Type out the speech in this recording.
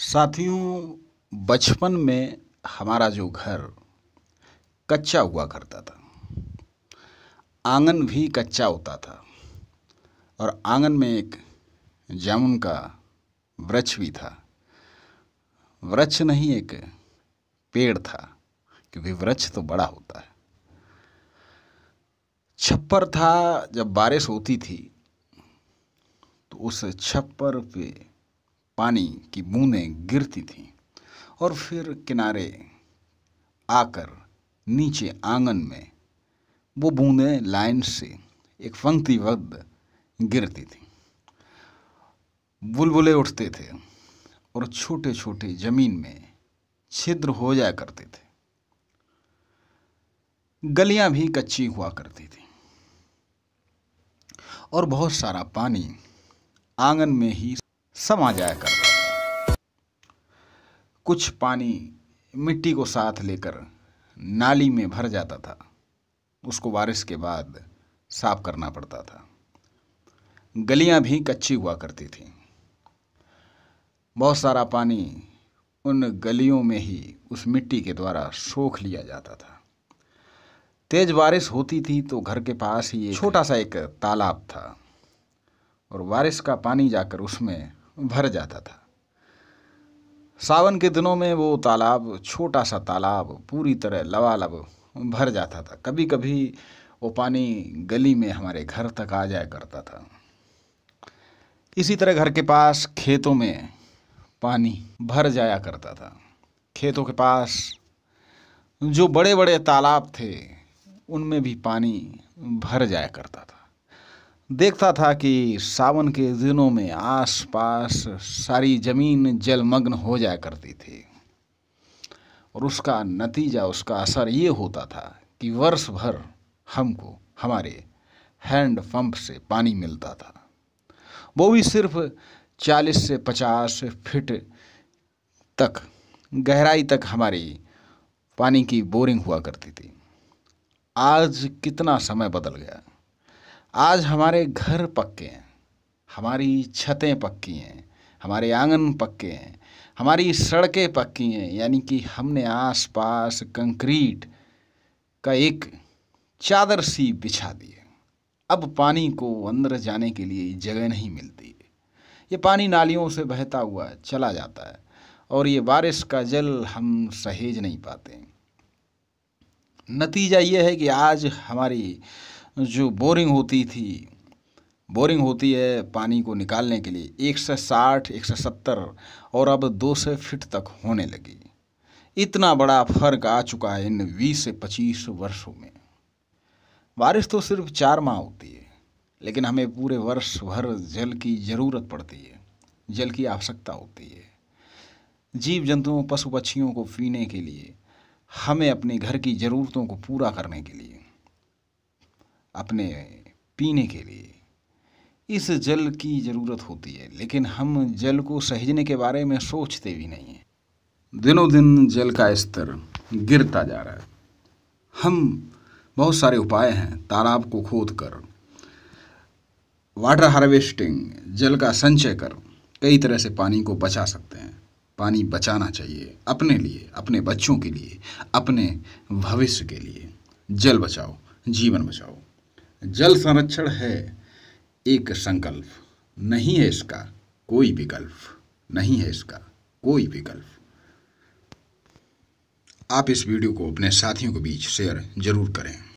साथियों बचपन में हमारा जो घर कच्चा हुआ करता था आंगन भी कच्चा होता था और आंगन में एक जामुन का वृक्ष भी था वृक्ष नहीं एक पेड़ था क्योंकि वृक्ष तो बड़ा होता है छप्पर था जब बारिश होती थी तो उस छप्पर पे पानी की बूंदें गिरती थीं और फिर किनारे आकर नीचे आंगन में वो बूंदें लाइन से एक पंक्तिबद्ध गिरती थीं बुलबुले उठते थे और छोटे छोटे जमीन में छिद्र हो जाया करते थे गलियां भी कच्ची हुआ करती थी और बहुत सारा पानी आंगन में ही समा जाया करता था कुछ पानी मिट्टी को साथ लेकर नाली में भर जाता था उसको बारिश के बाद साफ करना पड़ता था गलियां भी कच्ची हुआ करती थीं बहुत सारा पानी उन गलियों में ही उस मिट्टी के द्वारा सोख लिया जाता था तेज बारिश होती थी तो घर के पास ही छोटा सा एक तालाब था और बारिश का पानी जाकर उसमें भर जाता था सावन के दिनों में वो तालाब छोटा सा तालाब पूरी तरह लबालब भर जाता था कभी कभी वो पानी गली में हमारे घर तक आ जाया करता था इसी तरह घर के पास खेतों में पानी भर जाया करता था खेतों के पास जो बड़े बड़े तालाब थे उनमें भी पानी भर जाया करता था देखता था कि सावन के दिनों में आसपास सारी ज़मीन जलमग्न हो जाया करती थी और उसका नतीजा उसका असर ये होता था कि वर्ष भर हमको हमारे हैंड पंप से पानी मिलता था वो भी सिर्फ 40 से 50 फीट तक गहराई तक हमारी पानी की बोरिंग हुआ करती थी आज कितना समय बदल गया आज हमारे घर पक्के हैं हमारी छतें पक्की हैं हमारे आंगन पक्के हैं हमारी सड़कें पक्की हैं यानी कि हमने आसपास कंक्रीट का एक चादर सी बिछा दी है अब पानी को अंदर जाने के लिए जगह नहीं मिलती ये पानी नालियों से बहता हुआ चला जाता है और ये बारिश का जल हम सहेज नहीं पाते नतीजा ये है कि आज हमारी जो बोरिंग होती थी बोरिंग होती है पानी को निकालने के लिए एक सौ साठ एक सौ सत्तर और अब दो सौ फीट तक होने लगी इतना बड़ा फर्क आ चुका है इन बीस से पच्चीस वर्षों में बारिश तो सिर्फ चार माह होती है लेकिन हमें पूरे वर्ष भर जल की ज़रूरत पड़ती है जल की आवश्यकता होती है जीव जंतुओं पशु पक्षियों को पीने के लिए हमें अपने घर की ज़रूरतों को पूरा करने के लिए अपने पीने के लिए इस जल की ज़रूरत होती है लेकिन हम जल को सहेजने के बारे में सोचते भी नहीं हैं दिनों दिन जल का स्तर गिरता जा रहा है हम बहुत सारे उपाय हैं तालाब को खोद कर वाटर हार्वेस्टिंग जल का संचय कर कई तरह से पानी को बचा सकते हैं पानी बचाना चाहिए अपने लिए अपने बच्चों के लिए अपने भविष्य के लिए जल बचाओ जीवन बचाओ जल संरक्षण है एक संकल्प नहीं है इसका कोई विकल्प नहीं है इसका कोई विकल्प आप इस वीडियो को अपने साथियों के बीच शेयर जरूर करें